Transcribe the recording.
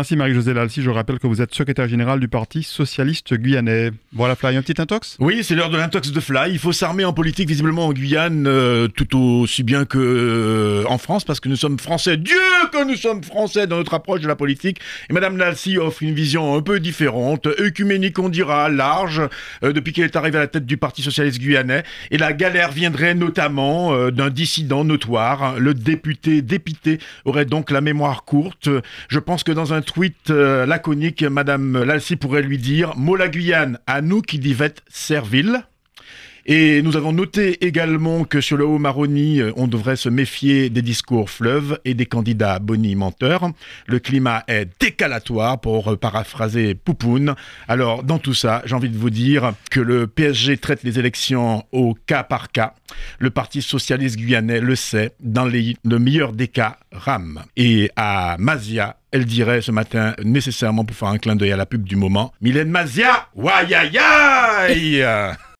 Merci marie José Lalsi, je rappelle que vous êtes secrétaire générale du Parti Socialiste Guyanais. Voilà Fly, un petit intox Oui, c'est l'heure de l'intox de Fly. Il faut s'armer en politique visiblement en Guyane, euh, tout aussi bien que euh, en France, parce que nous sommes français. Dieu que nous sommes français dans notre approche de la politique. Et Madame Lalsi offre une vision un peu différente, œcuménique on dira, large, euh, depuis qu'elle est arrivée à la tête du Parti Socialiste Guyanais. Et la galère viendrait notamment d'un dissident notoire. Le député dépité aurait donc la mémoire courte. Je pense que dans un tweet euh, laconique, Madame Lalcy pourrait lui dire Mot la Guyane, à nous qui divette Serville. Et nous avons noté également que sur le Haut-Maroni, euh, on devrait se méfier des discours fleuves et des candidats boni menteurs. Le climat est décalatoire, pour euh, paraphraser Poupoun. Alors, dans tout ça, j'ai envie de vous dire que le PSG traite les élections au cas par cas. Le Parti socialiste guyanais le sait, dans le meilleur des cas, rame. Et à Mazia, elle dirait ce matin, nécessairement pour faire un clin d'œil à la pub du moment, Mylène Mazia, waïaïaï